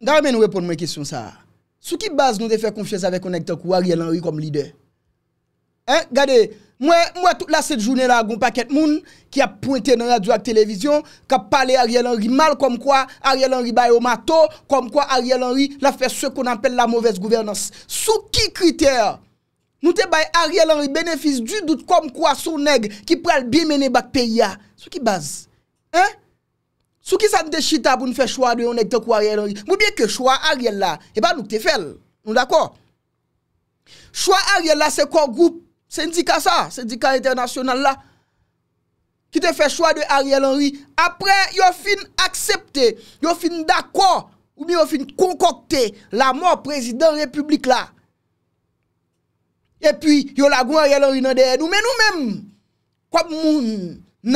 Gade mè nou repon mè kisyon sa. Sou ki baz nou de fè konfyes avè konnèk te kou Ariel Henry kom lide? Hè? Gade, mwè, mwè tout la set jounè la goun pa ket moun ki ap pointe nan radio ak televizyon, ka pale Ariel Henry mal kom kwa Ariel Henry bayo mato, kom kwa Ariel Henry la fè se kon apel la mouves gouverness. Sou ki kriter? Nou te bay Ariel Henry benefis du dout kom kwa sou neg ki pral bie mène bak perya. Sou ki baz? Hè? Sou ki san de chita pou nou fe chwa de yon ek te kwa Ariel Henry. Mou bie ke chwa Ariel la, e ba nou te fel. Nou d'akon. Chwa Ariel la se kon group, syndika sa, syndika internasyonal la, ki te fe chwa de Ariel Henry. Apre, yon fin aksepte, yon fin d'akon, mou bie yon fin konkokte, la mou prezident republik la. E pi, yon la kwa Ariel Henry nan de enou. Mou mè nou mèm, kom moun,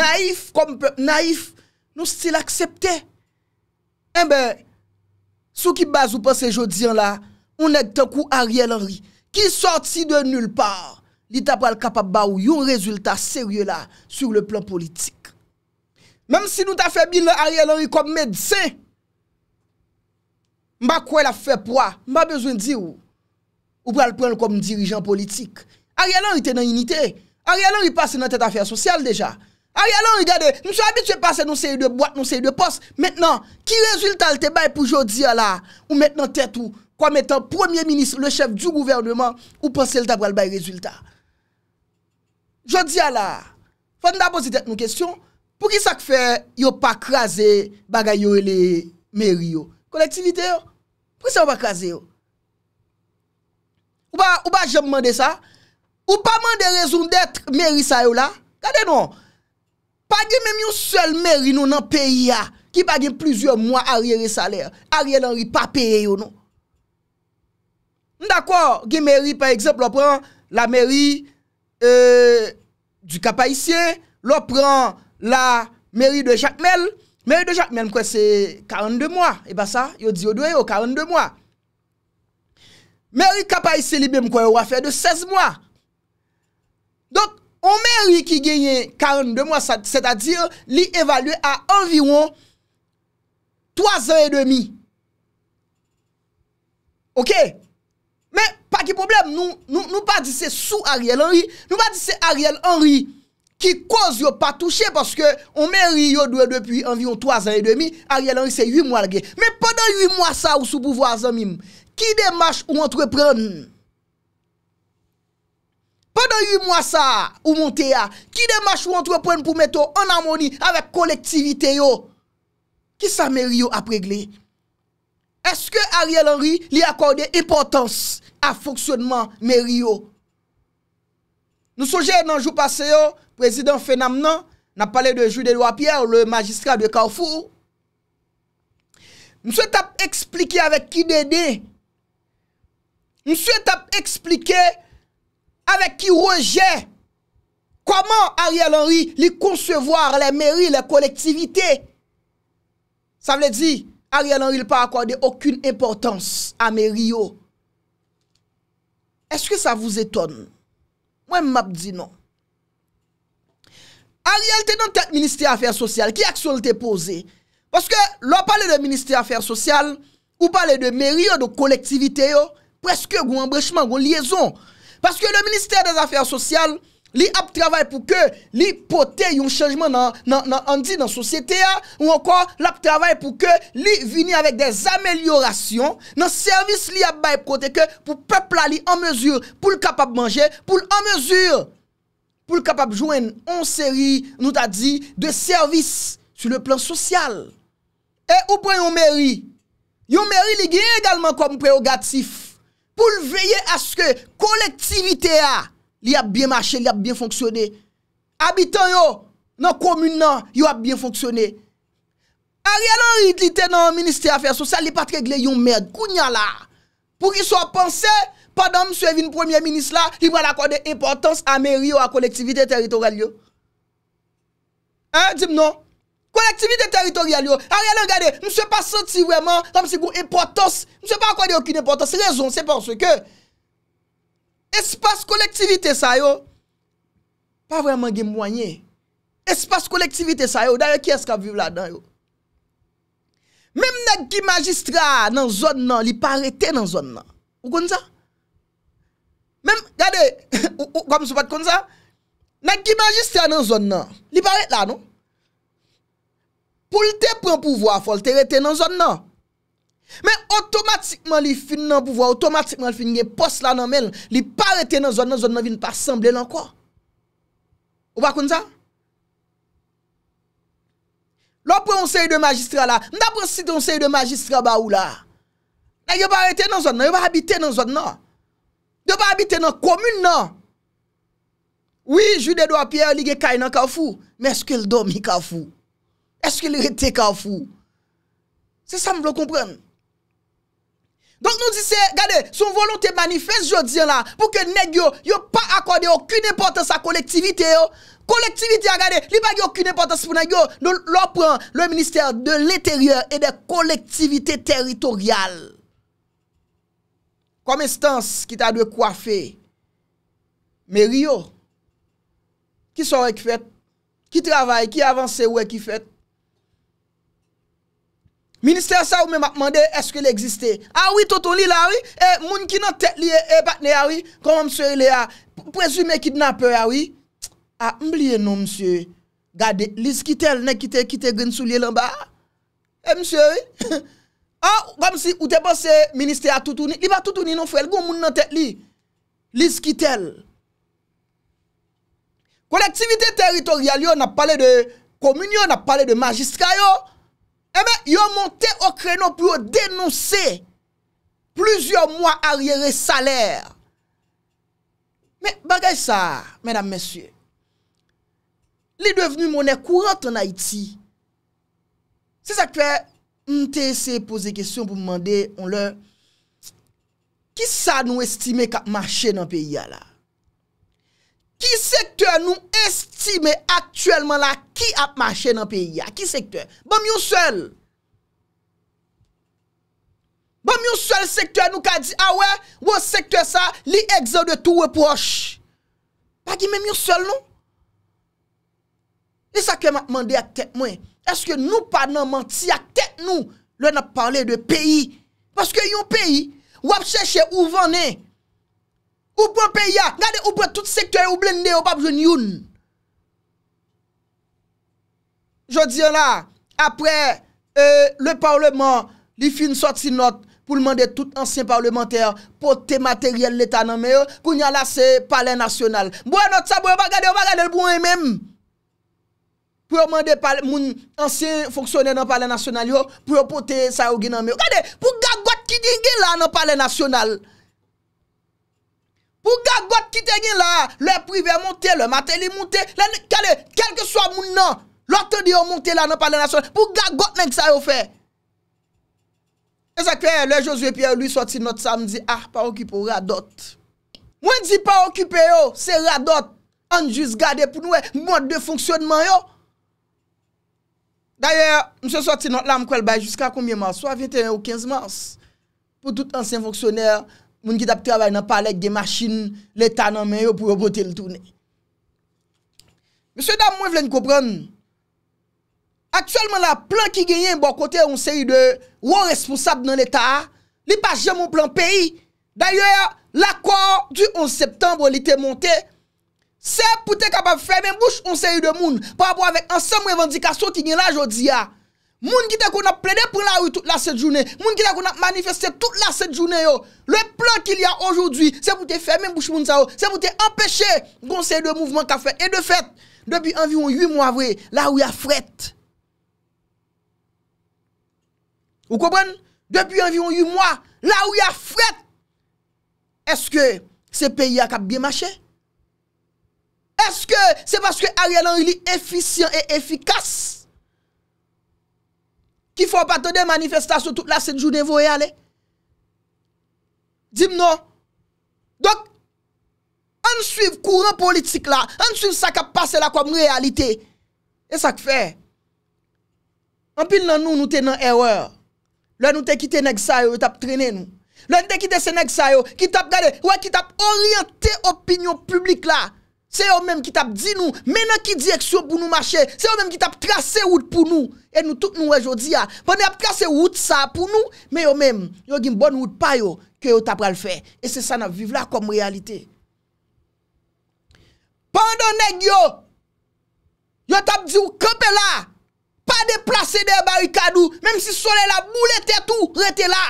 naif, kom naif, Nou stil aksepte. Eh en be, sou ki baz ou pan se jodian la, ou net te kou Ariel Henry, ki sorti de nul par, li tap pral kapab ba ou yon rezultat serye la sur le plan politik. Mem si nou ta fe bil Ariel Henry kom medse, ma kwe la fe pwa, ma bezwen di ou pral pral kom dirijan politik. Ariel Henry te nan yon ite. Ariel Henry passe nan tet afer sosyal deja. Ar yalon, y gade, nou sou habi tu e pase nou seyi de boate, nou seyi de pos. Mètenan, ki rezultat lte bay pou jodi a la? Ou mètenan tè tou, kwa mètenan premier minis, le chef du gouvernement, ou pense lta bral bay rezultat? Jodi a la, fènda posi tèt nou kèsyon, pou ki sa k fè yo pa krasè bagay yo e le meri yo? Kolektivite yo? Pou ki sa yo pa krasè yo? Ou ba jèm mande sa? Ou pa mande rezoun dèt meri sa yo la? Gade nou? bagye mèm yon sel mèri nou nan peyi ya, ki bagye mèm plusieurs mwa aryeri salèr, aryeri nan ri pa peyi yo nou. Ndakwa, gen mèri, par ekseple, lò pran la mèri euh, du kapaïsien, lò pran la mèri de jacmel, mèri de jacmel mwen kwen se 42 mwa, e ba sa, yo di yo doye yo 42 mwa. Mèri kapaïsien li mwen mwen kwen yo wafè de 16 mwa. Dok, On mèri ki genyen 42 mois, c'est-à-dire li evalue a environ 3 ans et demi. Ok? Mè, pa ki problem, nou pa di se sou Ariel Henry, nou pa di se Ariel Henry ki koz yo pa touche parce que on mèri yo dwe depi environ 3 ans et demi, Ariel Henry se 8 mois lge. Mè, pa dan 8 mois sa ou sou pouvoi a zanmim, ki demache ou entreprenme? Pendan yu mwasa ou mwante ya, ki de mwache ou antrepren pou meto an amoni avèk kolektivite yo, ki sa mè ryo apregle? Eske Ariel Henry li akorde epotans a fonksyonman mè ryo? Nou souje nan jou pase yo, prezident fenam nan, nan pale de Jude Edwapier, le magistrat de Carrefour, mswe tap eksplike avèk ki dè dè, mswe tap eksplike Avek ki reje, koman Ariel Henry li konsevoir le mery, le kolektivite? Sa vle di, Ariel Henry li pa akwade okun importans a mery yo. Eske sa vou zeton? Mwen map di non. Ariel, te nan te minister afer sosyal, ki aksyon te pose? Paske, lor pale de minister afer sosyal, ou pale de mery yo de kolektivite yo, preske goun embrishman, goun liyezon Paske le minister des affaires sociales li ap travay pou ke li pote yon chanjman nan andi nan sosyete ya Ou anko l ap travay pou ke li vini avek des amelyorasyon Nan servis li ap baye pote ke pou pepla li anmezur pou l kapap manje, pou l anmezur Pou l kapap jwen an seri nou ta di de servis su le plan sosyal E ou pre yon meri, yon meri li genye egalman kom preogatif pou l veye aske kolektivite a li ap byen mache, li ap byen fonksyone. Abitan yo nan komune nan, yo ap byen fonksyone. A realan, li te nan minister afer, sou sa li pat regle yon merd, kounya la. Pou ki sou a pense, pa dan mswe vin premier minis la, li wala kode importans a meri yo, a kolektivite teritoral yo. Hein, di mnon? Kolektivite teritorial yo. Ar yale gade, nou se pa soti vreman tam si goun epotos. Nou se pa akwade yon kine epotos. Se rezon, se panso ke espas kolektivite sa yo pa vreman gen mwanyen. Espas kolektivite sa yo dare ki eska viv la dan yo. Mem nagi magistra nan zon nan li parete nan zon nan. Ou kon sa? Mem gade, ou kom se pat kon sa? Nagi magistra nan zon nan li parete la nou? pou lte pren pouvwa, folte rete nan zon nan. Men otomatikman li fin nan pouvwa, otomatikman li fin nge pos la nan men, li pa rete nan zon nan, zon nan vin pa assemble lankwa. Ou bakoun sa? Lò prensè yon magistra la, mda prensè yon magistra ba ou la? Na yon pa rete nan zon nan, yon pa habite nan zon nan. Yon pa habite nan komun nan. Oui, jude do apiè, li ge kainan ka fou, meske l domi ka fou. Est-ce que qu'il rete kafou? C'est ça que vous voulez comprendre. Donc nous disons, regardez, son volonté manifeste je dis là, pour que Negio pas pas accordé aucune importance à collectivité, collectivité. Collectivité, regardez, il n'y a importance pour les yo, Nous prend le ministère de l'intérieur et des collectivités territoriales. Comme instance qui ta de coiffer, mais Rio, qui s'en qui fait? qui travaille, qui avance ou qui Ministè sa ou men mak mande, eske li egziste? Awi, ah toton li la, awi, e eh, moun ki nan tek li e patne, awi, kon msè li a prezume kidnapè, awi. A, mbliye nou, msè, gade, lis ki tel, ne kite, kite gen sou li lan ba. E, msè, a, vamsi, ou te bose, ministè a toutouni, li ba toutouni nan frel, goun moun nan tek li, lis ki tel. Kolektivite teritorial yo, na pale de komunyo, na pale de magist kayo, Emen, eh yo monte o krenon pou yo denonser Plusyon mwa ariere saler Men, bagay sa, menam mensye Li devenu mwone kourent an Haiti Se sakpe, mte se pose kesyon pou mwande On le, ki sa nou estime kap mache nan peyi a la? Ki sektor nou estime aktuelman la ki ap mache nan peyi ya? Ki sektor? Bwam yon sel? Bwam yon sel sektor nou ka di, a we, wou sektor sa, li egze de tou wè poch? Pa ki mèm yon sel nou? Li e sa keman mande ak tek mwen, eske nou pa nan manti ak tek nou, lè nan pale de peyi? Paske yon peyi, wap seche ou vwaney, Ou pou peya, gade ou pou tout sektory ou blen neyo, pa pou jen yon. Je diyo la, apre euh, le parlement, li fin sot si not pou lman de tout ansyen parlementer, pote materyel leta nan meyo, kou nyan la se palen nasyonal. Mwen not sa, mwen bagade, mwen bagade lbouen menm. Pou lman de moun ansyen fonksyonel nan palen nasyonal yo, pou lman de sa yon gen nan meyo. Gade, pou gagwad ki dingela nan palen nasyonal. Pou gagot ki te gen la, lè privè montè, lè matè li montè, lè kelè, kelke swa moun nan, lòtè di yo montè la nan palè nasyon, pou gagot nenk sa yo fè. E zè kwenye, lè Josué Pierre, lè yon soti not sa, mwen di, ah, pa okipo, radot. Mwen di pa okipè yo, se radot, anjouz gade pou noue, mwen mwote de fonksyonman yo. D'ayè, mwen soti not la, mwen kwenye baye jusqu'a koumye mans, swa 21 ou 15 mans, pou tout ansen fonksyonèr. moun ki dap trabay nan palek de machin l'Etat nan men yo pou repote l'tourne. Monsen dam mwen vle n'koupran, aktuelman la plan ki genye mbo kote on se yi de wou responsab nan l'Etat, li pa jem moun plan peyi, daye l'akor du 11 septembre li te monte, se pou te kapab fèmè mbouche on se yi de moun, par abou avèk ansam revendikasyon ki genye la jodi ya, Moun qui t'a qu'on a plaidé pour la rue toute la cette journée, moun qui t'a a manifesté toute la cette journée Le plan qu'il y a aujourd'hui, c'est pour te fermer bouche moun ça, c'est pour te empêcher conseil de mouvement qu'a fait et de fait depuis environ 8 mois vrai, là où y a fret. Vous comprenez Depuis environ 8 mois, la où il y a fret. Est-ce que ce pays a bien marché Est-ce que c'est parce que Ariel Henry est efficient et efficace Ki fwa pato de manifestasyon tout la sèdjou nevou e ale. Dib nou. Dok, an suiv kouren politik la, an suiv sa kap pase la koum realite. E sa k fè? An pil nan nou nou te nan erreur. Lè nou te kite neg sayo, yo tap trene nou. Lè nou te kite se neg sayo, ki tap gade, yo ki tap oryante opinyon publik la. Se yo mèm ki tap di nou, mè nan ki di eksyon pou nou mache, se yo mèm ki tap trase wout pou nou, e nou tout nou wè jodi ya, pa nou yap trase wout sa pou nou, mè yo mèm, yo gim bon wout pa yo, ke yo tap pral fè, e se sa nan viv la kom realite. Pando neg yo, yo tap di wou kepe la, pa de plase de barikadou, mèm si sole la mou lete tou, lete la.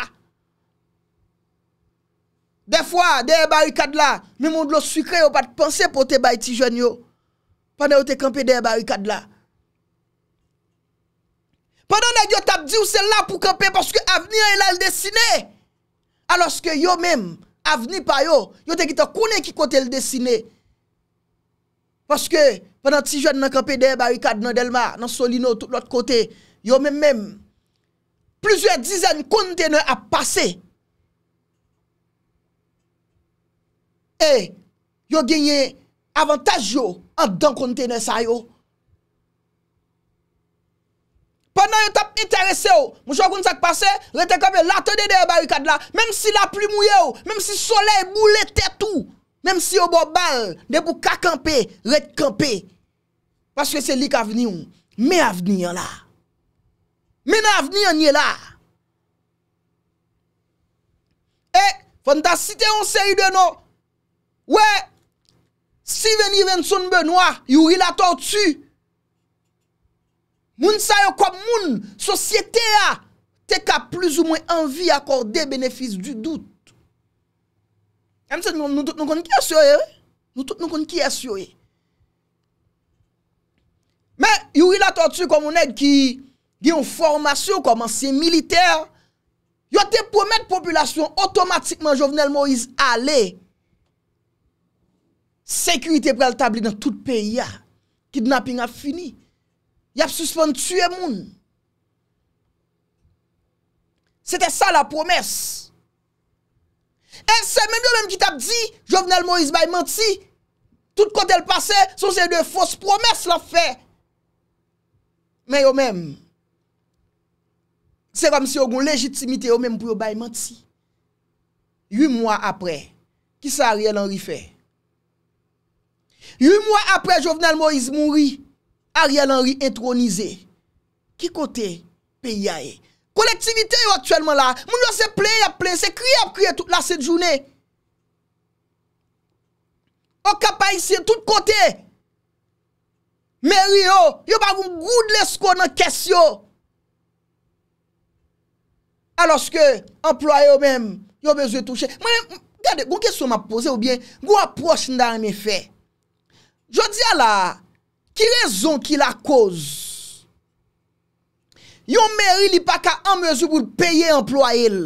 De fwa, den barikad la, mi moun de lo sukre yo pa te pense pou te bayi ti jwanyo pandan yo te kampe den barikad la. Pandan yo tap di ou se la pou kampe paske aveni yo ilal desine aloske yo menm aveni pa yo, yo te ki ta kone ki kote l desine. Paske pandan ti jwanyo nan kampe den barikad nan del ma, nan soli nou tout l ot kote, yo menm menm plizwe dizen kontene a pase E, yo genye avantaj yo An dan kontene sa yo Pendan yo tap interese yo Mwen chokoun sak pase Retekan pe latede de barikad la Mem si la pli mouye yo Mem si sole mou lete tou Mem si yo bo bal De pou kakampe Retekampe Paske se lik aveni yo Men aveni yo la Men aveni yo niye la E fonda site yon seri de nou Ouè, si veni ven son benwa, yow il ato tsu, moun sa yo kom moun, sosyete a, te ka plus ou mwen anvi akorde benefis du dout. Mwen tout nou kon ki asyo e, nou tout nou kon ki asyo e. Mwen yow il ato tsu kom moun ed ki, diyon formasyon, koman se militer, yow te pwemèd populasyon, otomatikman jovenel mou iz ale, Sekurite prel tabli nan tout pe ya Kidnaping ap fini Yap suspon tue moun Sete sa la promes E se men yo men ki tap di Jovenel Moise bay menti Tout kont el pase Sou se de fos promes la fe Men yo men Se ramse yo goun legitimite yo men pou yo bay menti Yui mwa apre Ki sa riel an rife Yu mwa apre Jovenel Moïse moun ri, Ariel Henry entronize. Ki kote pe yae? Kolektivite yo aktuelman la. Moun yo se ple, se ple, se kri ap kri la set jouni. Ok apay siye, tout kote. Meri yo, yo bagoum goud lesko nan kes yo. Aloske, employe yo men, yo bezwe touche. Mwen, bon gade, goun keso ma pose ou bien, goun aproche nan me fey. Jwa diya la, ki rezon ki la koz? Yon meri li pa ka anmezu pou paye emplo a el.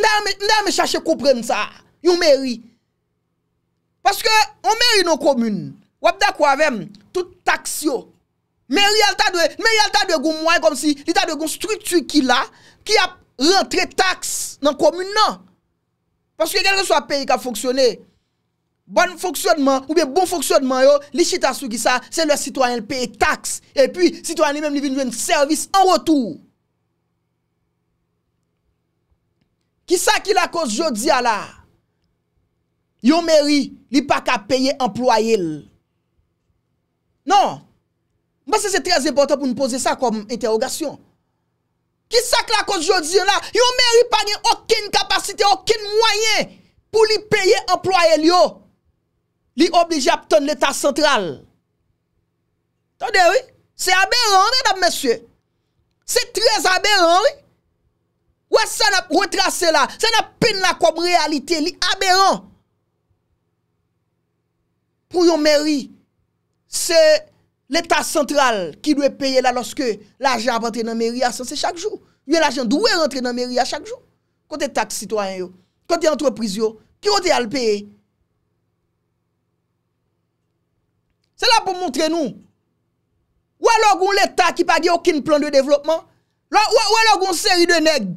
Nda me chache kouprem sa, yon meri. Paske, yon meri nou komune, wap da kwa vem, tout taksyo. Meri al ta dwe, meri al ta dwe goun mwen kom si, li ta dwe goun strytuy ki la, ki a rentre taks nan komune nan. Paske, genre sou a peri ka foksyoney, Bon foksyonman ou bien bon foksyonman yo, li chita sou ki sa, se le sitwanyen paye tax, e pi sitwanyen menm li vin dwen servis an rotou. Ki sa ki la kos jodia la? Yo meri li pa ka peye employel. Non. Mba se se trez importan pou nou pose sa kom interrogasyon. Ki sa ki la kos jodia la? Yo meri pa ni oken kapasite, oken mwanyen pou li peye employel yo. li oblige ap ton l'Etat Sentral. Tande, wè? Se abèran, mè nan mèsyè. Se trez abèran, wè? Wè sa na retrase la, sa na pin la kom realite, li abèran. Pou yon mèri, se l'Etat Sentral ki lwè paye la loske l'ajan ap rentre nan mèri a sanse chak jou. Yon ajan dwe rentre nan mèri a chak jou. Kote takt sitwanyo, kote antrepriz yo, ki wote al paye, Se la pou montre nou. Ou alo goun l'Etat ki pa ge okin plan de devlopman. Ou alo goun seri de neg.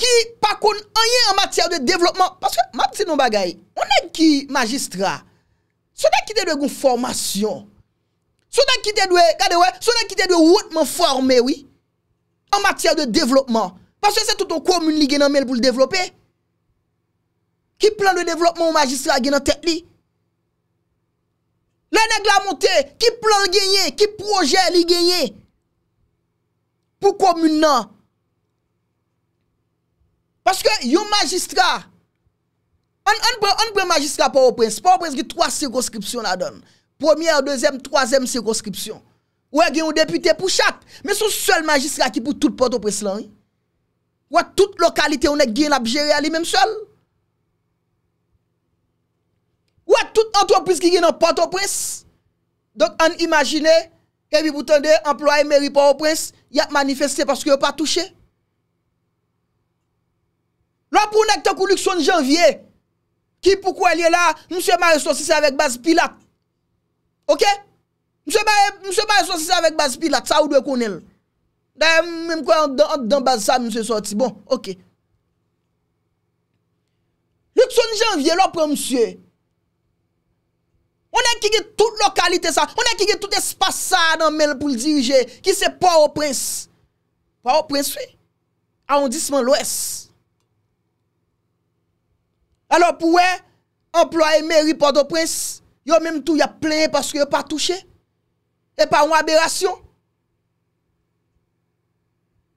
Ki pa kon anye an matyèr de devlopman. Paske map se nou bagay. Ou neg ki magistra. Sou nan ki te dwe goun formasyon. Sou nan ki te dwe, kade we, sou nan ki te dwe wotman formè wè. An matyèr de devlopman. Paske se touton komoun li genan men pou l'devloppe. Ki plan de devlopman ou magistra genan tek li. Le neglamonte ki plan genye, ki proje li genye pou komune nan. Paske yon magistra, an pre magistra pou ou prens, pou ou prens ki 3 sirkonskripsyon la don. Premier, deuxième, troisième sirkonskripsyon. Ou e gen ou depute pou chak. Men sou sel magistra ki pou tout pot ou prens lan. Ou e tout lokalite ou ne gen ap jere a li menm sol. wè tout antwopris ki gen an pot opres don an imagine ke bi boutan de employe meri po opres yat manifeste paske yon pa touche lò pou nèk te kou lükson janvye ki pou kwa lè la msè ma resosise avèk baz pilat ok msè ma resosise avèk baz pilat sa ou dwe konel dè mèm kwa an dan baz sa msè sorti bon ok lükson janvye lò pou msè On a kige tout lokalite sa, on a kige tout espasa nan men pou l'dirije, ki se por oprense. Por oprense fe, a on disman l'wes. Alo pou we, employe meri por oprense, yo menm tou ya pleye paske yo pa touche, e pa ou aberasyon.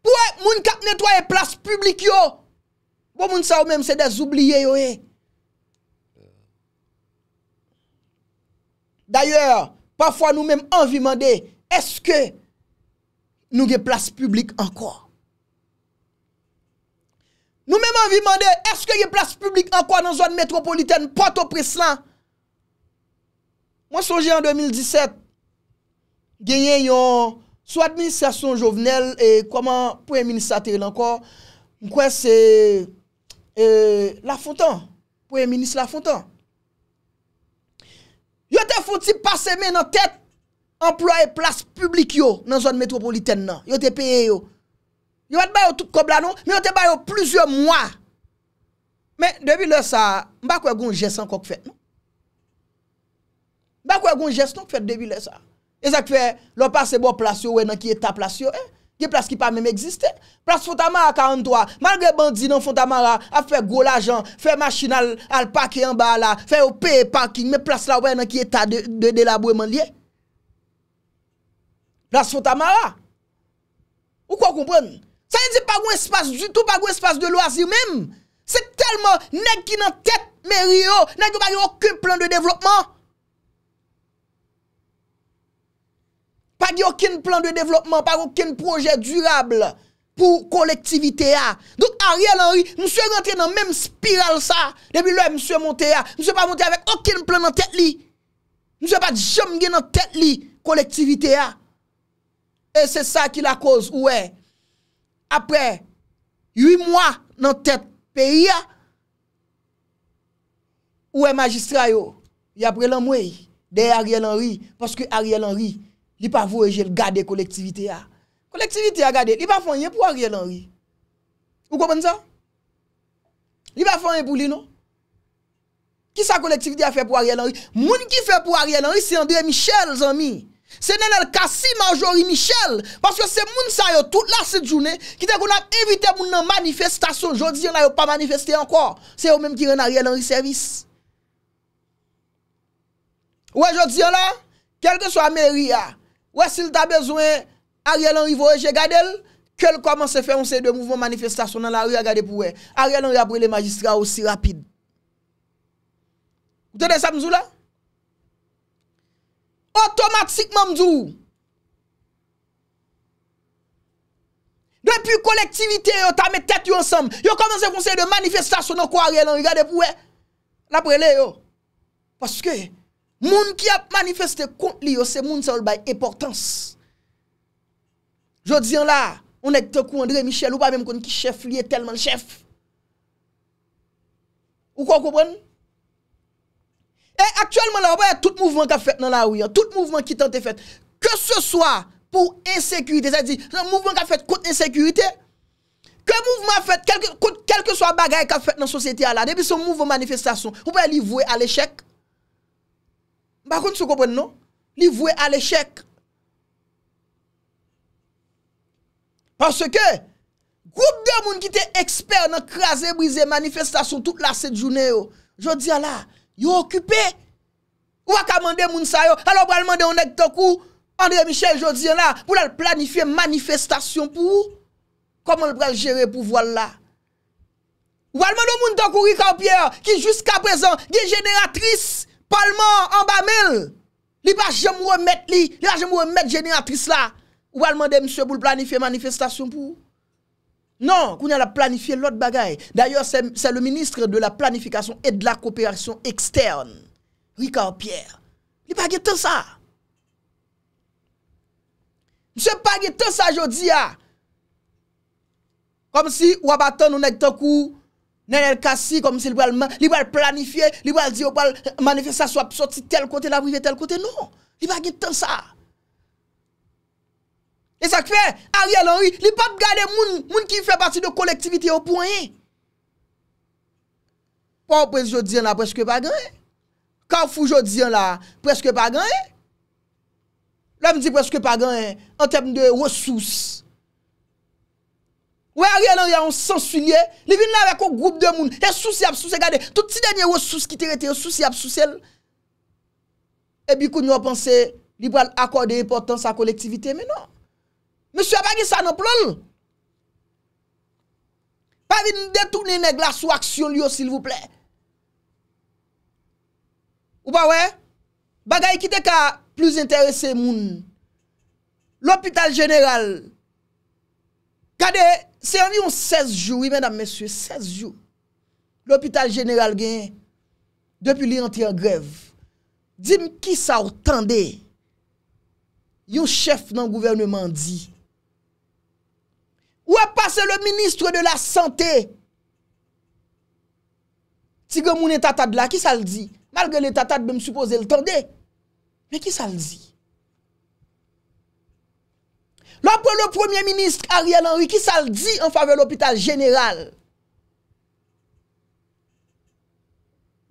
Pou we, moun kat netoye plas publik yo, pou moun sa ou menm se dez oubliye yo e, D'ayor, pafwa nou mèm anvi mande, eske nou ge plas publik anko? Nou mèm anvi mande, eske ge plas publik anko nan zon metropolitèn pato preslan? Mwen sonje an 2017, genyen yon sou administrasyon jovenel e koman pouen ministre atiril anko, mwen kwen se euh, la fontan, pouen ministre la fontan. Yo te fouti pase men nan tet employe plas publik yo nan zon metropoliten nan. Yo te peye yo. Yo te bayo tout kobla nou, men yo te bayo plizyo mwa. Men, devile sa, mba kwe goun jesan kok fet nou? Mba kwe goun jesan kok fet devile sa? E zak fe, lopase bo plasyo we nan ki eta plasyo e? Eh? Yè plas ki pa mèm existè. Plas Fontamara 43. Malge bandi nan Fontamara a fè gol ajan, fè machin al pake yon ba la, fè opè e pake, mè plas la wè nan ki etat de délabouèman liè. Plas Fontamara. Ou kwa kompren? Sa yè di pa gwen espas, joutou pa gwen espas de loazir mèm. Se telman neg ki nan tèt mè rio, neg ki bagè okyè plan de devlopman. pa gen okin plan de devlopman, pa gen okin proje durable, pou kolektivite a. Donk Ariel Henry, mswe rentre nan menm spiral sa, debi lwè mswe monte a, mswe pa monte avek okin plan nan tet li, mswe pa jom gen nan tet li, kolektivite a. E se sa ki la koz, ouè, apre, yu mwa nan tet peyi a, ouè magistra yo, yu apre lan mwè, de Ariel Henry, paske Ariel Henry, Li pa vou e jel gade kolektivite ya. Kolektivite ya gade. Li pa fonye pou Ariel Henry. Ou komen sa? Li pa fonye pou lino. Ki sa kolektivite a fe pou Ariel Henry? Moun ki fe pou Ariel Henry se yande Michel zanmi. Se nenel kasi manjori Michel. Paske se moun sa yo tout la se djounen. Ki te konak evite moun nan manifestasyon. Jodi yon la yo pa manifesten anko. Se yo menm ki ren Ariel Henry servis. Ou e jodi yon la? Kelke so a meri ya. ou esil ta bezwen a rielan rivo e jegadel, ke l koman se fè yon se yon mouvman manifestasyon nan la rielan gade pou we. A rielan ria pou yon magistra osi rapide. Mwen te de sa mzou la? Otomatikman mzou. Depi kolektivite yo ta me tet yo ansam, yo koman se fonsè yon manifestasyon nan kwa rielan ria de pou we. La brele yo. Paske, Moun ki ap manifeste kont li yo, se moun sa oul bay importans. Je diyan la, on ek te kou André Michel ou pa mèm kon ki chef liye telman chef. Ou kwa koupon? E aktuelman la, ou baye tout mouvment ka fet nan la ou ya, tout mouvment ki tante fet, ke se soa pou ensekuité, sa di, mouvment ka fet kont ensekuité, ke mouvment fet, kelke soa bagay ka fet nan sosyeti a la, debi se mouvment manifestasyon, ou baye li vouye al eshek, Bakoun sou kompwen nou? Li vwe al eshek. Pansè ke, Goup de moun ki te eksper nan krasè, Brise manifestasyon tout la sèdjounè yo, Jodi ya la, Yo okupè, Ou akamande moun sayo, Alo pral mande onek tokou, André Michel jodi ya la, Poulal planifiye manifestasyon pou, Komal pral jere pou vwal la. Ou almane moun tokou, Ki jusqu'a prezant, Dijeneratrisse, parlement en bas mille Li pas jamais remettre li, li pas jamais remettre génératrice là. Ou va demander monsieur pour planifier manifestation pour non, qu'on a planifié l'autre bagaille. D'ailleurs, c'est le ministre de la planification et de la coopération externe, Ricard Pierre. Il a pas temps ça. Monsieur pas temps ça, je dis. Ah. Comme si ou abattant nous n'avons coup Nan el kasi kom se li wèl planifiye, li wèl di wèl manifestasyon ap soti tel kote, la mouive tel kote, non. Li wèl gen tan sa. E sak fe, a rye lan yi, li wèl gade moun, moun ki fè pati de kolektivite wèl pwoyen. Pwa wèl fwèl jodi an la, pwèl ske pa gwen. Kwa wèl fwèl jodi an la, pwèl ske pa gwen. Lèm di pwèl ske pa gwen, an tem de wèl souss. wè a rè nan yon sensu liye, li vin nan wè kon groub de moun, e sou si ap sou se gade, tout si denye wè sou skiterete, e sou si ap sou sel, e bi kon yon panse, li wè akorde importan sa kolektivite, menon, mè sou a bagi sa nan plol, pa vin detouni negla sou aksyon liyo, sil vou ple, ou pa wè, bagay ki te ka plus interese moun, l'opital general, Gade, se an vi yon 16 jou, oui, mèdame, mèsou, 16 jou, l'hôpital general gen, depi li an ti an grev, di m ki sa ou tande, yon chef nan gouvernement di, ou a pase le ministre de la santé, ki sa ou tande, si gen moun etatade la, ki sa ou tande, malge l'etatade de m soupose l'itande, me ki sa ou tande. Lan pou le Premier Ministre Ariel Henry ki sa l di an fave l'Hopital General.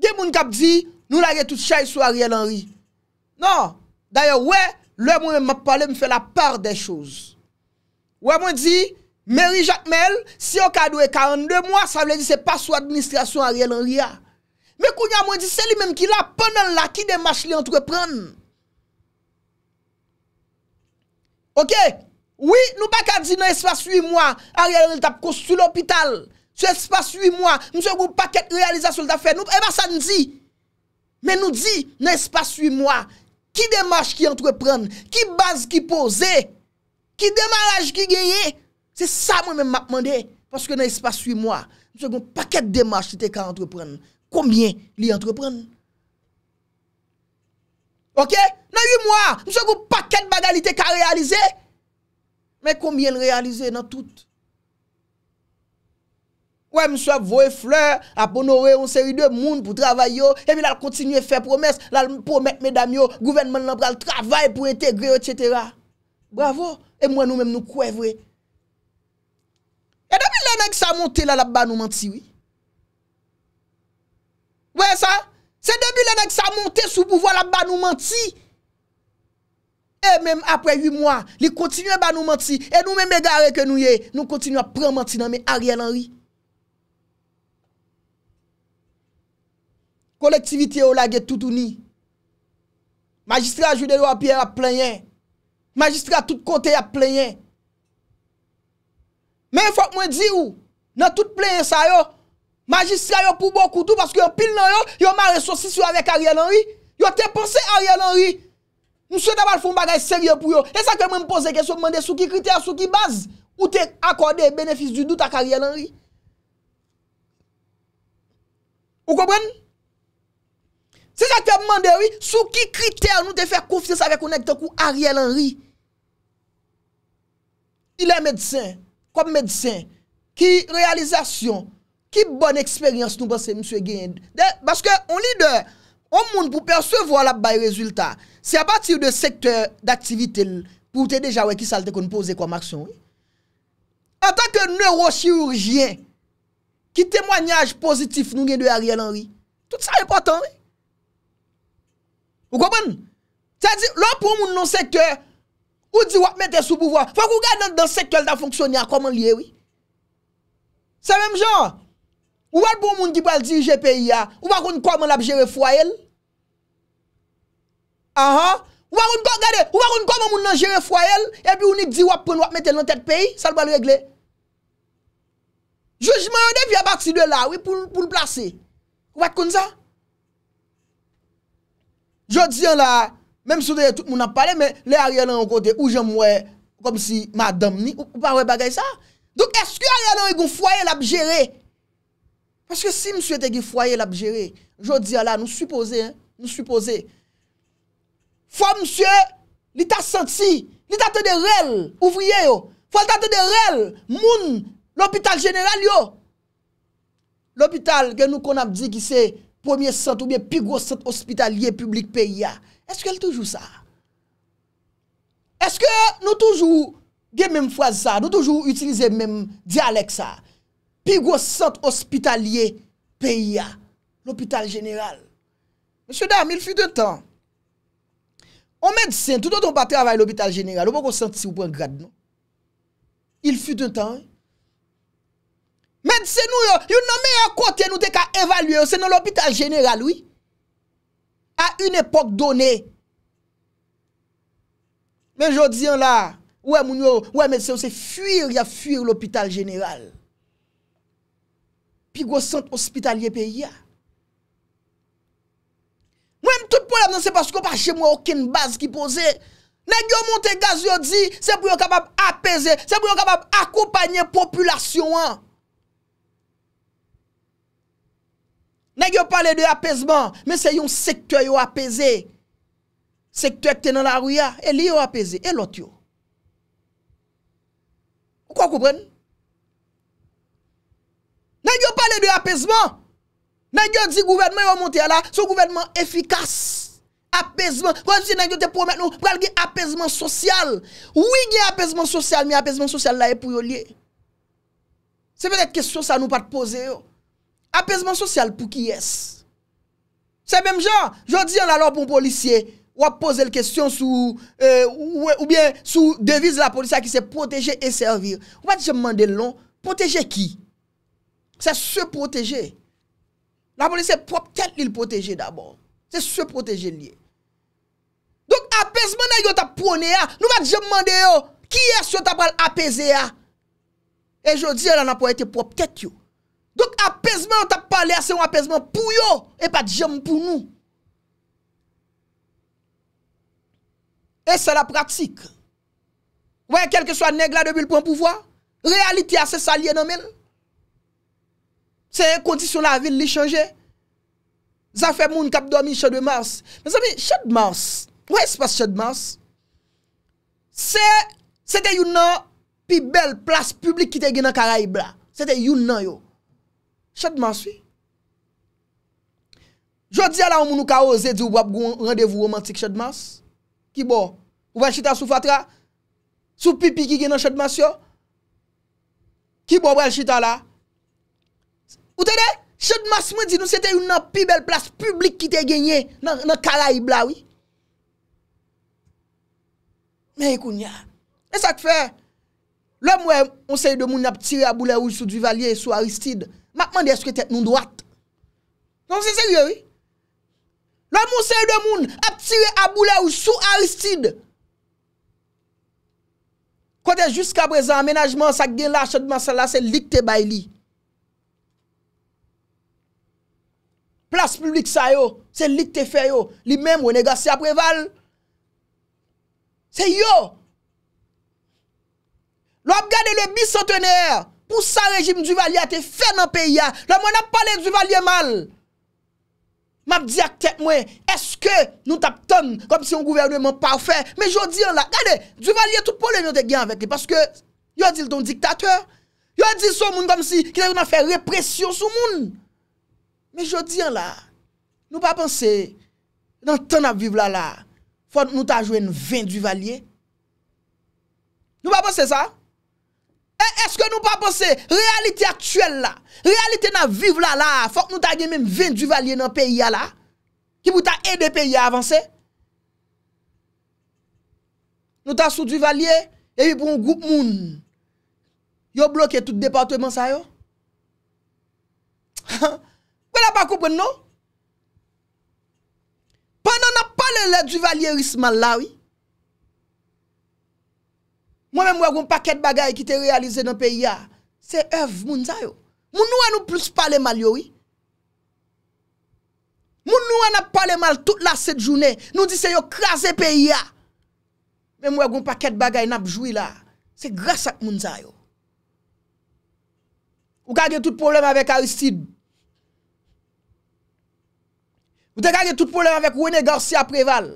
Gen moun kap di, nou la re tout chay sou Ariel Henry. Nan, daye wè, lè moun mwen mwen pwale mwen fè la par de chouz. Wè mwen di, mèri jatmel, si yo kado e 42 mwa, sa mwen di se pa sou administrasyon Ariel Henry ya. Mè koun ya mwen di, se li mèm ki la, pwennan la ki de mwache li entrepren. Ok? Oui, nou baka di nan espas 8 mwa, a reale l tap kos sou l opital. Se espas 8 mwa, mse goun paket realiza sou l tap fe, nou eba eh sa n di. Men nou di, nan espas 8 mwa, ki demache ki entrepren, ki base ki pose, ki demaraj ki geye, se sa mwen men makmande, foske nan espas 8 mwa, mse goun paket demache ti te ka entrepren, koumyen li entrepren. Ok? Nan 8 mwa, mse goun paket baga li te ka realize, Men konbyen realize nan tout. Kwe mswa vwe fleur, aponore, on seri de moun pou travay yo, e mi lal kontinye fwe promes, lal promet medam yo, gouvenman nan pral travay pou ete gre, etc. Bravo, e mwen nou men nou kwe vwe. E debi lene ksa monte la, la ba nou manti, oui. Weye sa, se debi lene ksa monte sou pouvo la ba nou manti, E men apre 8 mwa, li kontinu e ba nou manti, e nou men me gare ke nou ye, nou kontinu apre manti nan men Ariel Henry. Kolektivite yo la ge tout ou ni. Magistra Joudero api ya plen yen. Magistra tout konte ya plen yen. Men fok mwen di ou, nan tout plen yen sa yo. Magistra yo pou bokou tou, baske yo pil nan yo, yo ma resosisi yo avèk Ariel Henry. Yo te ponsè Ariel Henry. Mse tabal foun bagay serye pou yo. E sa kwen mwen pose kwen sou mwende sou ki kriter, sou ki baz? Ou te akorde benefis du dout ak Ariel Henry? Ou kopren? Se sa kwen mwende, sou ki kriter nou te fèr kofise sa rekonekta kou Ariel Henry? Ilè medisen, kom medisen, ki realizasyon, ki bon eksperyans nou pense Mse Gend? De, baske, on li de, on moun pou persevo la bay rezultat. Se a bati ou de sektor d'aktivite pou te deja wè ki salte kon pose kom aksyon wè. En tanke neurochirurjien ki temwanyaj pozitif nou gen de a rè lan wè. Tout sa wè patan wè. Ou koman? Se a di, lò pou moun non sektor, ou di wè mette sou bouvoi, fòk ou gade nan sektor da fonksyon ya, koman liye wè? Se mèm jan, ou wè pou moun di bal di GPI ya, ou wè kon koman ap jere fwa el? Ou wakoun kwa moun nan jere fwayel E pi ou ni di wap pon wap metel nan tet peyi Sal bal regle Joujman de vi abak si lè la Ou pou l plase Ou wakoun sa Joujman la Mem sou de lè tout moun ap pale Le ari alan an kote ou jom wè Kom si madame ni Ou pa wè bagay sa Douk eske ari alan yon fwayel ap jere Paske si mswe te gi fwayel ap jere Joujman la nou suppose Nou suppose Fwa msye li ta sent si Li ta te derel ouvriye yo Fwa li ta te derel moun L'hôpital jeneral yo L'hôpital gen nou kon ap di ki se Premier sent ou biye Pi gwo sent ospitalye publik pe ya Eske l toujou sa Eske nou toujou Gen menm fwa sa Nou toujou utilize menm dialek sa Pi gwo sent ospitalye Pe ya L'hôpital jeneral Monsye dam il fi de tan On medisen, tout an ton patre avay l'hôpital jeneral, ou pou kon senti si ou pou an grad nou. Il fuy d'un tan. Medisen nou yo, yon nan mey an kote nou dek a evalue, ou se nan l'hôpital jeneral, oui. A yon epok done. Men jodi an la, ouè moun yo, ouè medisen, ou se fuyr, ya fuyr l'hôpital jeneral. Pi kon senti hospitalye pe yon. Mwen mtout poulem nan se paskou pa che mwen okin baz ki pose. Nè gyo monte gaz yo di, se pou yon kapap apese, se pou yon kapap akopanyen populasyon an. Nè gyo pale de apesman, men se yon sektwa yo apese. Sektwa ki te nan la ouya, e li yo apese, e lot yo. Ou kwa koupren? Nè gyo pale de apesman. Nan gyo di gouvernman yon monte ala, sou gouvernman efikas. Apezman. Kwa yon di nan gyo te promet nou, pral gen apezman sosyal. Ou yon gen apezman sosyal, mi apezman sosyal la e pou yon liye. Se pe dete kesyon sa nou pat pose yo. Apezman sosyal pou ki yes. Se bem jan, jò di yon la lò pou mpolicye. Ou ap pose l kestyon sou, euh, ou bien sou devise la polisya ki se proteje e servir. Ou pat se mande l lò, proteje ki? Se se proteje. La mouni se prop tet li l proteje d'abord. Se se proteje li. Donk apesman nan yo ta pwone a. Nou va djem mande yo. Ki es yo ta pral apese a. E jodi la nan po ete prop tet yo. Donk apesman yo ta pale a. Se yon apesman pou yo. E pa djem pou nou. E se la pratik. Ouye kelke so a neg la debil pou mpouvoa. Realite a se salye nan men. Se yon kondisyon la vil li chanje? Zafè moun kap do mi chadwe mars? Men zami, chad mars? Wè se pas chad mars? Se, se te yon nan pi bel plas publik ki te genan kara ibra? Se te yon nan yo? Chad mars fi? Jodi ala ou moun nou ka oze di ou wap goun randevou romantik chad mars? Ki bo? Ou wè chita sou fatra? Sou pipi ki genan chad mars yo? Ki bo wè chita la? Wote de, ched mas mwen di nou se te yon nan pi bel plas publik ki te genye nan karayi blawi. Me ekou nyan. E sak fe, lò mwen moun se yon de moun ap tire abou lè ouj sou duvalye sou Aristide. Makman de eske tet nou ndwate. Non se se yon. Lò mwen moun se yon de moun ap tire abou lè ouj sou Aristide. Kote jiska prezen amenajman sak gen la ched mas mwen se la se likte bay li. Plas publik sa yo, se lik te fe yo, li men mwen negasi apre val. Se yo! Lo ap gade le bisotener, pou sa rejim Duvalier te fe nan pe ya, lo mwen ap pale Duvalier mal. Map di ak tek mwen, eske nou tap ton, kom si yon gouvernement parfè, me jodi an la, gade, Duvalier tou polen yon te gen avèk li, paske yon dil ton diktatè, yon dil son moun kom si, ki nan fè represyon sou moun. Men jodi an la, nou pa pense, nan tan nan viv la la, fòk nou ta jwen 20 duvalye? Nou pa pense sa? E, eske nou pa pense, realite aktuel la, realite nan viv la la, fòk nou ta gen men 20 duvalye nan peyi a la, ki pou ta ede peyi a avanse? Nou ta sou duvalye, e pi pou nou goup moun, yo bloke tout departement sa yo? Ha ha, Mwen la pa koupen nou Pan nou na pale le Du valye risman la wi Mwen mwen mwen mwen paket bagay Ki te realize nan pe ya Se ev moun zayo Moun nou anou plus pale mal yo wi Moun nou anou pale mal ah. Tout la set jounen Nou di se yo krasen pe ya Mwen mwen mwen mwen paket bagay Napjoui la Se grasak moun zayo Ou kage tout problem avek Aristide Mwen te kage tout poulem avek wene garse apreval.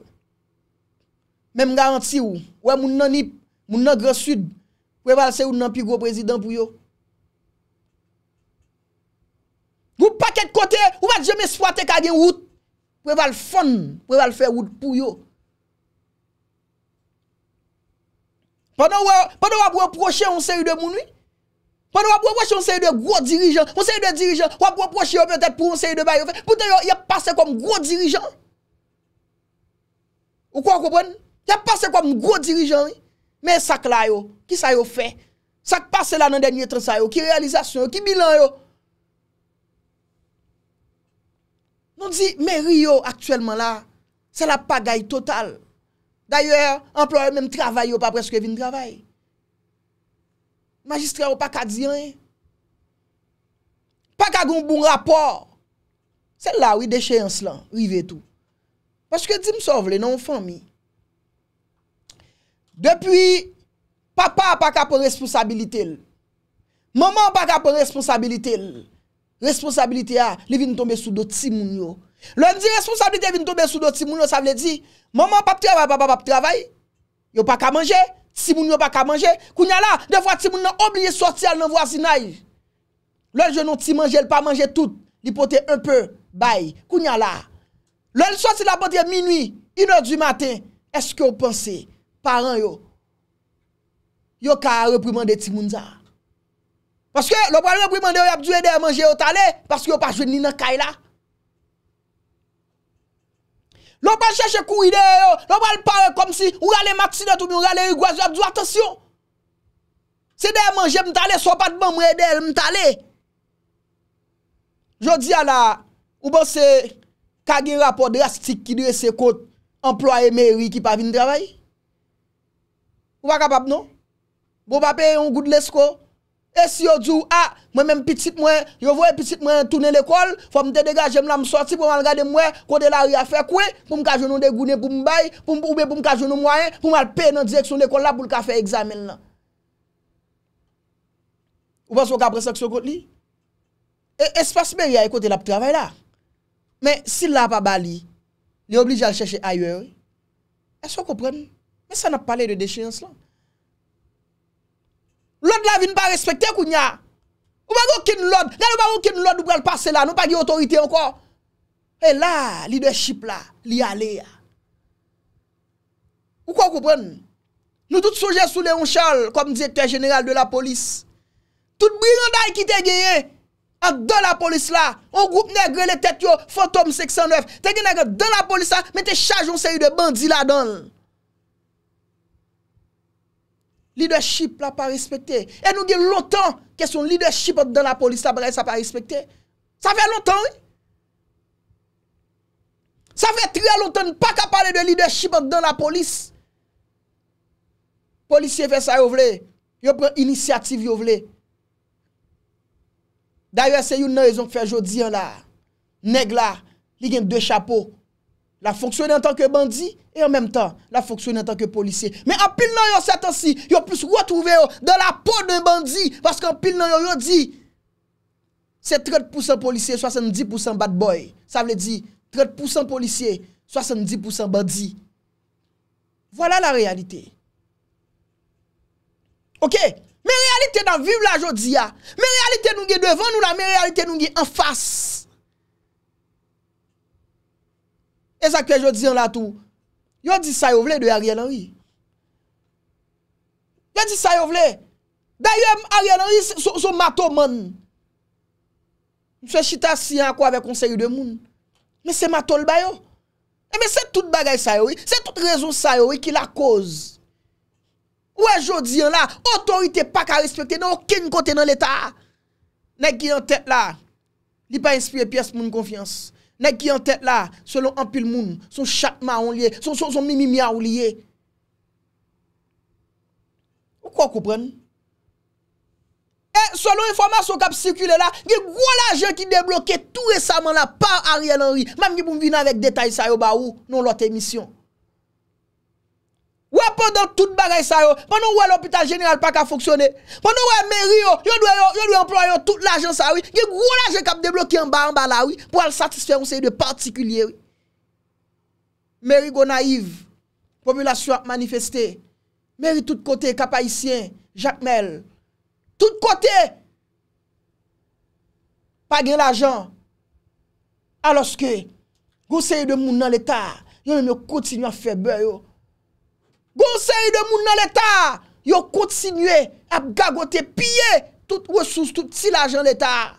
Men mwen garanti ou. Ouwe moun nanip, moun nan gros sud. Ouwe val se ou nan pi gro prezident pou yo. Mwen pa ket kote. Ouwe jeme se poate kage ou. Ouwe val fon. Ouwe val fe ou pou yo. Panon wap reproche on se ou de mouni. Mwen wap wap wache yon sey de gro dirijan, yon sey de dirijan, wap wap wap wache yon pwè tèt pou yon sey de bay yon fè, pou tè yon yon yon pase kom gro dirijan. Ou kwa koupwen? Yon pase kom gro dirijan. Men sak la yo, ki sa yo fè? Sak pase la nan den yotre sa yo, ki realizasyon yo, ki bilan yo? Mwen di, men riyo aktuelman la, se la paga yon total. D'ayor, yon employe mèm travay yo pa preske vin travay. Magistre ou pa ka diyen. Pa ka goun bon rapor. Sè la ou i deche yans lan. Ou i ve tou. Pache ke di msovle nan ou fami. Depi papa pa ka pou responsabilite l. Maman pa ka pou responsabilite l. Responsabilite a. Li vin toube sou do ti moun yo. Lè ndi responsabilite vin toube sou do ti moun yo. Sa vle di. Maman pa pou travay. Yo pa ka manje. Si moun yon pa ka manje, kou nyala, de fwa ti moun nan obliye soti al nan vwa zinay. Lòl jenon ti manje, l pa manje tout, li pote un peu bayi, kou nyala. Lòl soti la pote minwi, ino du maten, eske ou pense, paran yo, yo ka reprimande ti moun zan. Paske lòp wale reprimande yo yap dwe de manje yo tale, paske yo pa jwen ni nan kay la. Nou pa chèche kou ide yo, nou pa l'pare kom si, ou gale maksine tou mi, ou gale igwaz yo ap zwa atasyon. Se deye manje mtale, so pa dban mre deye mtale. Jodi ya la, ou ba se kage rapor drastik ki deye se kote, employe meri ki pa vin travay. Ou pa kapap nou? Ou pa pe yon gout lesko? E si yo djou a, ah, mwen mèm pitit mwen, yo vwe pitit mwen tounen l'ekol, fò mte degajem la msorti pou mwen gade mwen kote la ria fè kwe, pou mka jounon de gounen pou mbay, pou mbe pou mka jounon mwayen, pou mwen l'pe nan direksyon l'ekol la pou l'ka fè examen la. Ou pas wak apresaksyon kote li? E espasbe yi a yi e kote la ptravay la. Men si la pa bali, ni oblij al chèche a yoy, e sò koupren, men sa nap pale de deshiyans la. Lod la vi npa respekte kou nya. Ou bago kin lod. Gade ou bago kin lod ou brel pase la. Nou pa ge otorite anko. E la li de ship la. Li ale ya. Ou kwa koupren? Nou tout souje sou le on chal. Kom dize te general de la polis. Tout briganday ki te genye. An don la polis la. Ou group negre le tet yo. Fantom 609. Te genye negre don la polis la. Mette chajon seri de bandi la donl. Lidechip la pa respekte. E nou gen lontan ke son lidechip dan la polis la brey sa pa respekte. Sa fe lontan. Sa fe tri lontan pa ka pale de lidechip dan la polis. Polisye fe sa yo vle. Yo pren inisiativ yo vle. Da yo se yon nè rezon fe jodi an la. Neg la. Li gen dwe chapo. la fonksyonen an tanke bandi, e an menm tan, la fonksyonen an tanke polisye. Men apil nan yo satansi, yo pwis wotouve yo de la po dwen bandi, vaskan apil nan yo yo di, se 30% polisye, 70% bad boy. Sa vle di, 30% polisye, 70% bandi. Vola la realite. Ok, men realite nan viv la jodi ya. Ah. Men realite nou gen devan nou la, men realite nou gen an fase. E sa kwe yo diyan la tou. Yo di sa yo vle de Ariel Henry. Yo di sa yo vle. Da yo em Ariel Henry sou mato man. Mse Chita si an akwa ve konseyu de moun. Me se mato l bayo. E me se tout bagay sa yo vle. Se tout rezon sa yo vle ki la koz. Kwe yo diyan la. Otorite pa ka respekte nan okin kote nan leta. Nek ki nan tep la. Li pa inspire pias moun konfians. Nèk ki yon tèt la, selon ampil moun, son chakma ou liye, son mimimia ou liye. Ou kwa koupren? E, selon informasyon kap sikile la, yon gwa la jen ki deblokè tout resaman la par Ariel Henry. Mam yon pou mvinan vek detay sa yo ba ou, non lote emisyon. Apo don tout bagay sa yo Pan nou wè l'hôpital general pa ka foksyone Pan nou wè mèri yo Yo dwe yo, yo dwe employ yo tout l'ajan sa yo Gye gwo l'ajan kap debloki an ba an ba la yo Po al satisfè yon sey de partikulye Mèri go naiv Population manifesté Mèri tout kote, kapayisyen Jackmel Tout kote Pagè l'ajan Aloske Gon sey de moun nan l'Etat Yo yon yon konti yon febè yo Gonseri de moun nan l'Etat Yo kontsinwe ap gagote Piye tout wosous, tout silajan l'Etat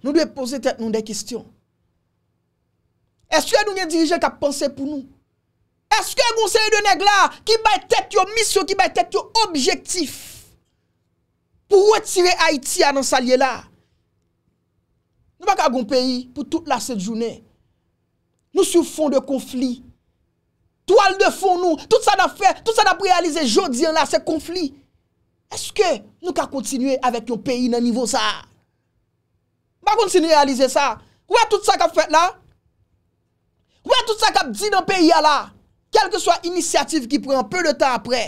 Nou dwe pose tek nou de kistyon Eske nou nye dirije kap panse pou nou Eske gonseri de negla Ki bay tek yo misyo, ki bay tek yo objektif Pou wetire Haitia nan salye la Nou baka goun peyi pou tout la set jounen Nou sou fon de konflik Toal de fon nou, tout sa da fè, tout sa da prèalize jodien la se konflik. Eske nou ka kontinue avèk yon peyi nan nivou sa? Ba kontinue realize sa? Kwa tout sa kap fè la? Kwa tout sa kap di nan peyi ya la? Kelke so a inisiatif ki pren peu de tan apre.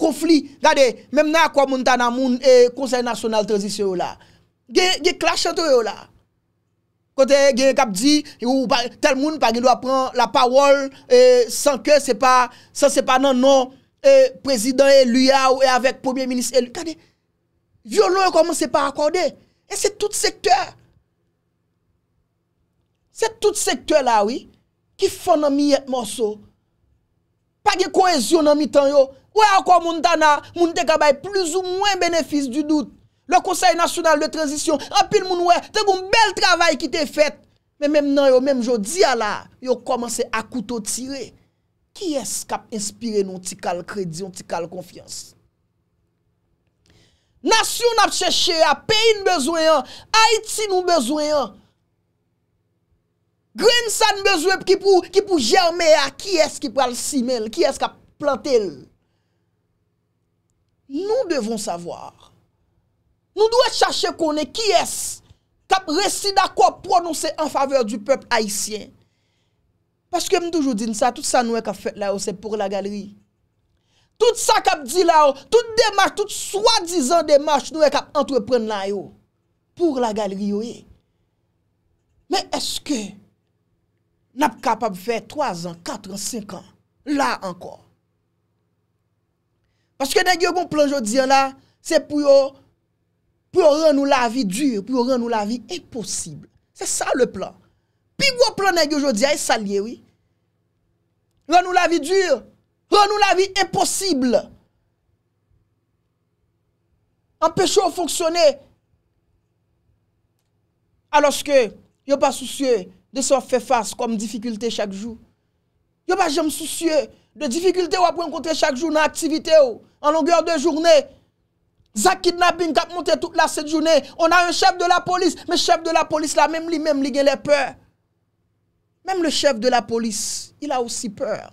Konflik, gade, mem nan akwa moun ta nan moun konsey nasyonal transisyon yo la. Ge klasche an to yo la. Kote gen kap di, tel moun pa gen lwa pran la pawol, e, san ke se pa nan nan e, prezident elu ya ou e avek pomiye minis elu. Kade, violon yo e koman se pa akorde, e se tout sektur. Se tout sektur la oui, ki fon nan mi yet moso. Pa gen koezyon nan mi tan yo, wè akon moun tana, moun dekabay, plus ou mwen benefis di dout. le konsey nasyonal de tranzisyon, apil moun wè, te goun bel travay ki te fèt. Men men nan yo, men jò di ala, yo komanse akouto tire. Ki esk ap inspire nou ti kal kredi, nou ti kal konfians? Nasyon ap chèche, ap pey nou bezwen an, Haiti nou bezwen an, Green San bezwen, ki pou jermè a, ki esk ki pral simèl, ki esk ap plantèl. Nou devon savòr, Nou dwe chache konen ki es kap resi dako prononse an faveur du pep haisyen. Paske mdoujou din sa, tout sa nou e kap fet la yo, se pou la galeri. Tout sa kap di la yo, tout demarche, tout swadizan demarche nou e kap entrepren la yo, pou la galeri yo e. Men eske nap kap ap fe 3 an, 4 an, 5 an, la anko. Paske den gyon kon planjou diyan la, se pou yo, pou yo ren nou la vi dure, pou yo ren nou la vi eposible. Se sa le plan. Pi gwo plan nè gyo jodi a, e salye, wè? Ren nou la vi dure, ren nou la vi eposible. An pechou ou fonksyone aloske yo pa soucye de se ou fe fase kom dificulte chak jou. Yo pa jem soucye de dificulte ou apwen kontre chak jou nan aktivite ou an longyor de journe ou Zak kidnabin kap monte tout la set jounen, on a un chef de la polis, men chef de la polis la, men li men li gen le peur. Men le chef de la polis, il a ousi peur.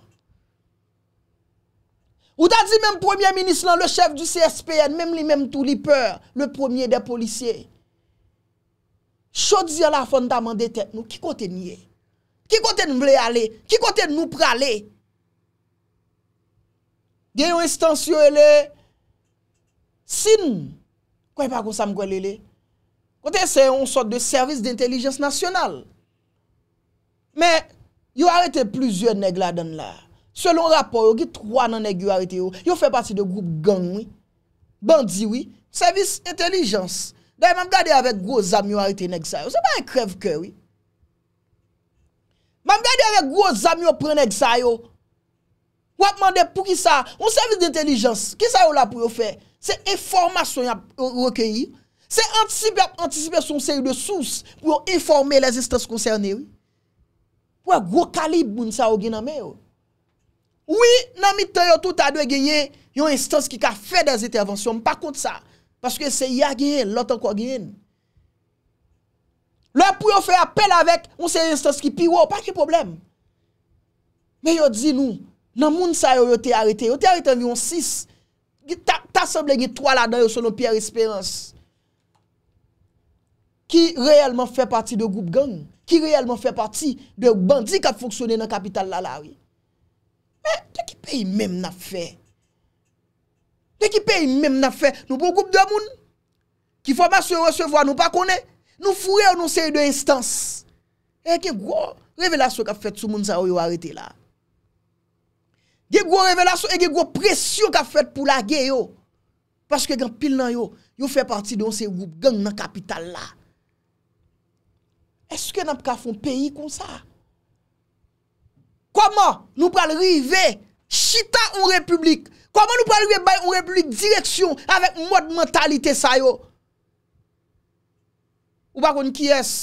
Ou ta di men premier ministre lan, le chef du CSPN, men li men tout li peur, le premier de polisie. Chodzi a la fondament de tet nou, ki kote niye? Ki kote nou vle ale? Ki kote nou prale? Ki kote nou prale? Gen yon estansi ou ele, Sin, kwen pa kon sa mwen kwen lele. Kwen te se yon sot de servis de intelijens nasyonal. Men, yon arete plizye neg la den la. Selon rapor yo, ki 3 nan neg yon arete yo. Yon fe pati de group gang, bandzi, servis intelijens. Da yon mam gade avek gwo zami yo arete neg sa yo. Se pa yon e krev krevi. Mam gade avek gwo zami yo pre neg sa yo. Wap mande pou ki sa, yon servis de intelijens, ki sa yo la pou yo fe? Se eformasyon yon rekeyi, se antisipe ap antisipe sou mse yon de sous pou yon informe lezistans konserni yon. Wè, gwo kalib moun sa yon gename yon. Oui, nan mi tè yon touta dwe genye yon instans ki ka fè dez intervensyon, mpa kont sa, paske se yagyen, lotan kwa genyen. Lè pou yon fè apel avèk, mwen se yon instans ki piwò, pa ki problem. Mwen yon dizi nou, nan moun sa yon yon te arete, yon te arete mwen yon sis, Ta sable nye to ala dayo selon Pierre Espérance. Ki reyelman fè pati de goup gang. Ki reyelman fè pati de bandi kat foksyone nan kapital lalari. Mè, te ki pe yi mèm na fè. Te ki pe yi mèm na fè. Nou pou goup damoun. Ki fwa mè se resevo a nou pa kone. Nou fure ou nou se yi de instans. E ke gwo, revelasyon kat fè tsu moun zan ou yu arete la. Ge gwo revelasyon e ge gwo presyon ka fet pou la ge yo. Paske gen pil nan yo, yo fe parti de yon se group gang nan kapital la. Eske nan pou ka fon peyi kon sa? Koman nou pral rive, chita ou republik? Koman nou pral rive bay ou republik direksyon avèk mod mentalite sa yo? Ou bako nou kyes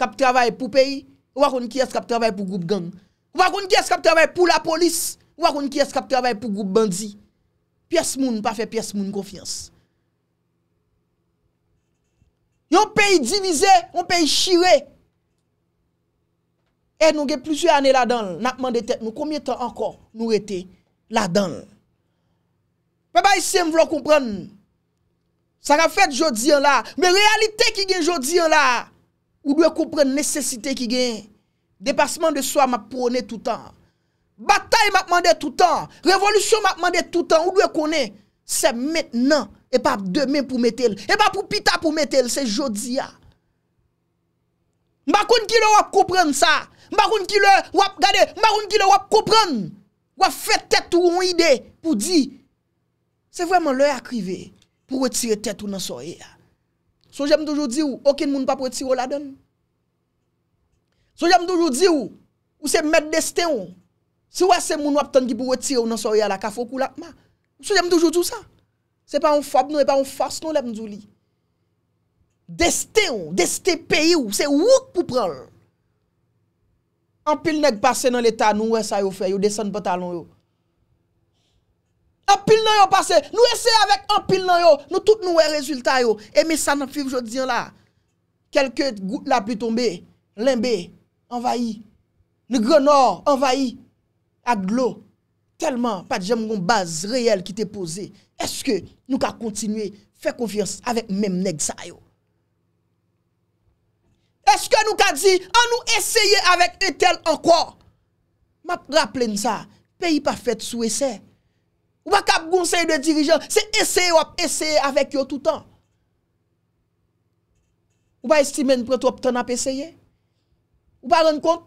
kap travay pou peyi? Ou bako nou kyes kap travay pou group gang? Ou bako nou kyes kap travay pou la polis? Ou akoun kyes kap trabay pou group bandi. Pyes moun pa fe pyes moun konfiyans. Yon peyi divize, yon peyi shire. E nou ge plisye ane la danl. Na pman de tep nou komye tan ankor nou rete la danl. Mwen ba yisi m vlo kompran. Sa ka fet jodi an la. Men realite ki gen jodi an la. Ou dwe kompran nesesite ki gen. Depasman de swa ma prone toutan. Batae m ap mande toutan. Revolusyon m ap mande toutan. Ou dwe konen? Se metnen. E pa demen pou metel. E pa pou pita pou metel. Se jodi ya. M bakoun ki le wap koupren sa. M bakoun ki le wap gade. M bakoun ki le wap koupren. Wap fe tet ou yon ide pou di. Se vweman lè akrive. Pou wetire tet ou nan soye ya. Ah. So jem doujou di ou. Okin moun pa pou wetire ou la den. So jem doujou di ou. Ou se met desten ou. Se wè se moun wap tan ki pou wè ti yo nan soya la ka fokou la, ma. M sou jem toujou tou sa. Se pa yon fob nou, se pa yon fos nou, lèm djou li. Deste yon, deste peyi yon, se wouk pou pral. Anpil nèk pase nan l'Etat nou wè sa yo fè, yo desen patalon yo. Anpil nan yo pase, nou ese avèk anpil nan yo, nou tout nou wè rezultat yo. E me sa nan fiv jod diyan la, kelke gout la pou tombe, lèmbe, envayi, nè gwenor, envayi. Aglo, telman pa di jem goun base reyel ki te pose, eske nou ka kontinue, fe konfiyans avek mem neg sa yo? Eske nou ka di, an nou esyeye avek etel anko? Ma praple nsa, peyi pa fet sou esye. Ou pa kap goun seye de dirijan, se esye wap esye avek yo toutan. Ou pa esye men proto wap ton ap esye? Ou pa ren kont?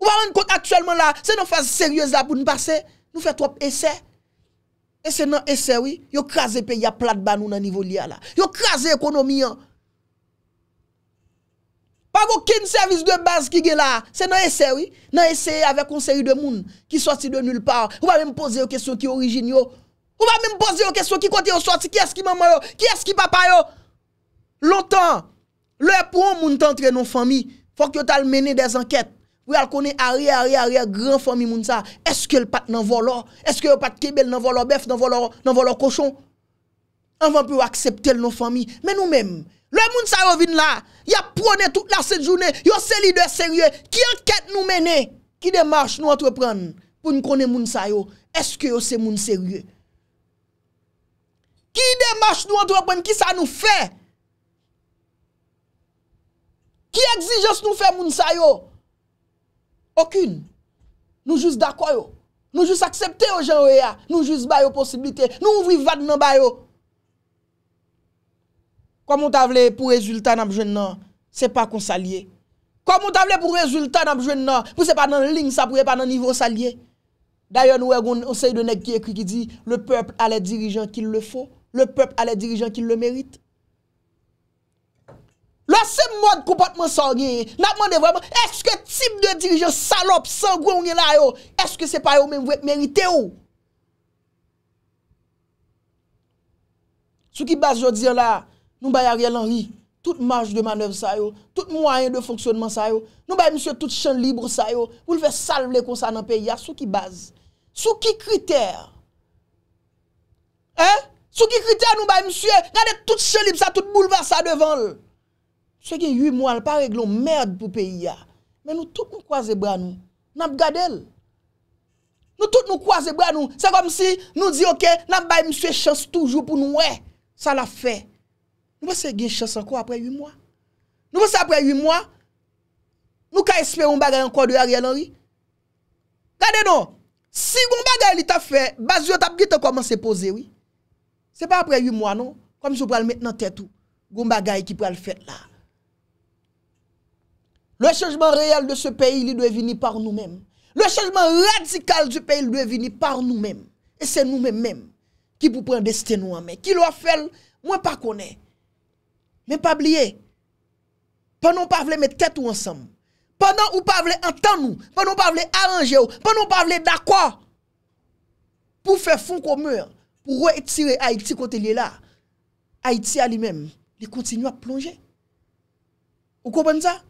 Ouwa an kont aktuelman la, se nan fase seryose la pou nou pase, nou fe trop ese. Ese nan ese, yo krasi pe ya plat ban nou nan nivou liya la. Yo krasi ekonomi ya. Pa vokin servis de baz ki ge la, se nan ese, nan ese avek konseri de moun ki sosi de nul pa. Ouwa menm pose yo kesyon ki origini yo. Ouwa menm pose yo kesyon ki konti yo sosi, ki eski maman yo, ki eski papa yo. Lontan, le pou moun tentre nou fami, fok yo tal mene dez anket. Ou allez connaître arrière, arrière, grand famille moun Est-ce que le pat nan volo? Est-ce que le pat kebel nan volo bœuf, nan volo, nan volor cochon? On va plus accepter nos familles. Mais nous-mêmes, le moun sa yo vin là, y a prôné toute la cette journée, a se leader sérieux, qui enquête nous mener, qui démarche nous entreprendre pour nous connaître moun sa yo. Est-ce que c'est moun sérieux? Qui démarche nous entreprendre, qui ça nous fait? Qui exigence nous fait moun yo? Okun, nou jous d'akwa yo, nou jous aksepte yo jenwe ya, nou jous bayo posibilite, nou ouvri vat nan bayo. Kwa moun ta vle pou rezultat nan apjwen nan, se pa konsalye. Kwa moun ta vle pou rezultat nan apjwen nan, pou se pa nan ling sa pou se pa nan nivyo salye. Dayon ou e goun, ou se y de neg ki ekri ki di, le peop a le dirijan ki le fo, le peop a le dirijan ki le merite. La se mwad kompotman san genye, nap mwande vwaman, eske tip de dirijen salop san gwen genye la yo, eske se pa yo men mwep merite yo? Sou ki base jwot diyo la, nou bay a riyal anri, tout maj de manev sa yo, tout mwanyen de fonksyonman sa yo, nou bay msye tout chen libre sa yo, wou lve sal vle konsan an pe, ya sou ki base, sou ki kriter? Hein? Sou ki kriter nou bay msye, gade tout chen libre sa, tout boulevas sa devan lè? Se gen yu mwa l pa reglon mèrd pou peyi ya, men nou tout nou kwaze bran nou, nan ap gade l. Nou tout nou kwaze bran nou, se kom si nou di ok, nan bay mswe chans toujou pou nou we, sa la fe. Nou pa se gen chans anko apre yu mwa? Nou pa se apre yu mwa? Nou ka espè yon bagay anko de ari alan wi? Gade nou, si yon bagay li ta fe, ba zyo tap gita koman se pose wii. Se pa apre yu mwa nou, kom se yon pral met nan tet ou, yon bagay ki pral fet la. Le changement réel de ce pays, il doit venir par nous-mêmes. Le changement radical du pays, il doit venir par nous-mêmes. Et c'est nous-mêmes qui pour prendre destin nous en Qui l'a fait, moi pas connais, Mais pas oublier. Pendant pas voulez mettre tête ensemble. Pendant ou pas voulez entendre nous, pendant pas voulez arranger ou, pendant pas voulez d'accord pour faire fond commun, pour retirer Haïti côté là. Haïti à lui-même, il continue à plonger. Vous comprenez ça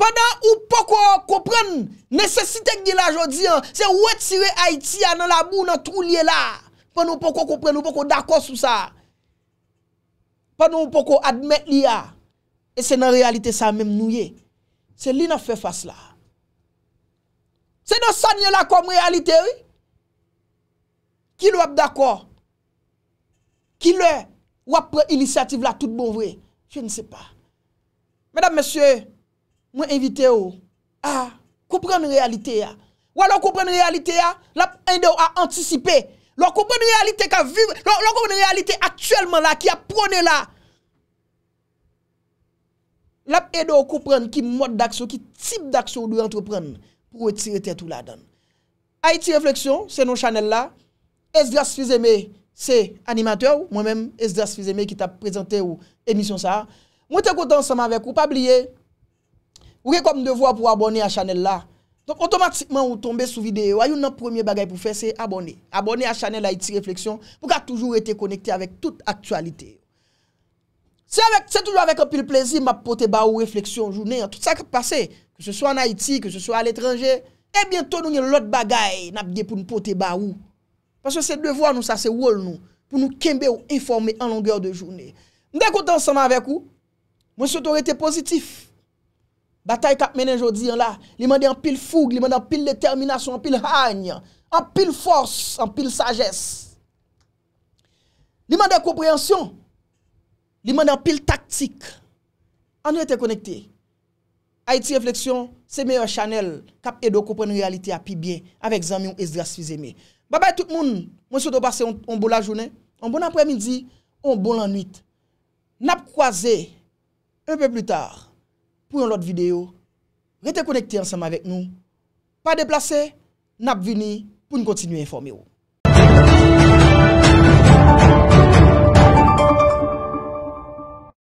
pandan ou poko kopren, nesesitek di la jodi an, se wetire Haitia nan la bou nan trou liye la, pandan ou poko kopren, ou poko dako sou sa, pandan ou poko admet liya, e se nan realite sa menm nouye, se li nan fe fas la, se nan sanye la kom realite, ki lwap dako, ki lwap dako, ki lwap pre ilisiativ la tout bon vwe, je ne se pa. Mèdam mèsyè, mwen invite yo a koupren realite ya. Wala koupren realite ya, lap endew a antisipe. Lop koupren realite ka vive, lop koupren realite aktuelman la, ki a prone la. Lop endew koupren ki mod d'akso, ki tip d'akso ou do yon entrepren pou etirete tout la dan. Haiti Reflexion, se nou chanel la, Esdras Fizeme, se animateur, mwen mèm Esdras Fizeme ki ta prezante ou emisyon sa, mwen te koute ansanman ve koupab liye, Ou ke kom devwa pou abone a chanel la Donk otomatikman ou tombe sou videyo A yon nan premier bagay pou fe se abone Abone a chanel Haiti Reflexion Pou ka toujou ete konekte avèk tout aktualite Se toujou avèk an pil plezi Ma pote ba ou refleksyon jounè Tout sa ke pase Ke se so an Haiti, ke se so al etranje E bientou nou yon lot bagay Napge pou nou pote ba ou Paswè se devwa nou sa se wol nou Pou nou kembe ou informe an longèr de jounè Ndèkoutan seman avèk ou Mwen se tore ete pozitif Batay kap menen jodi yon la, li mande an pil foug, li mande an pil determinasyon, an pil hajn, an pil fos, an pil sages. Li mande an kopreyansyon, li mande an pil taktik. An nou ete konekte. Haiti Reflexyon, se me yo chanel, kap edo kopren realite api bien, avek zami yon es dras fizeme. Babay tout moun, monsi yo do pase yon bon la jounen, yon bon apre midi, yon bon lan nwit. Nap kwa ze, yon pe plu tar. pour une autre vidéo. Restez connectés ensemble avec nous. Pas déplacés, nous pas pour nous continuer à informer.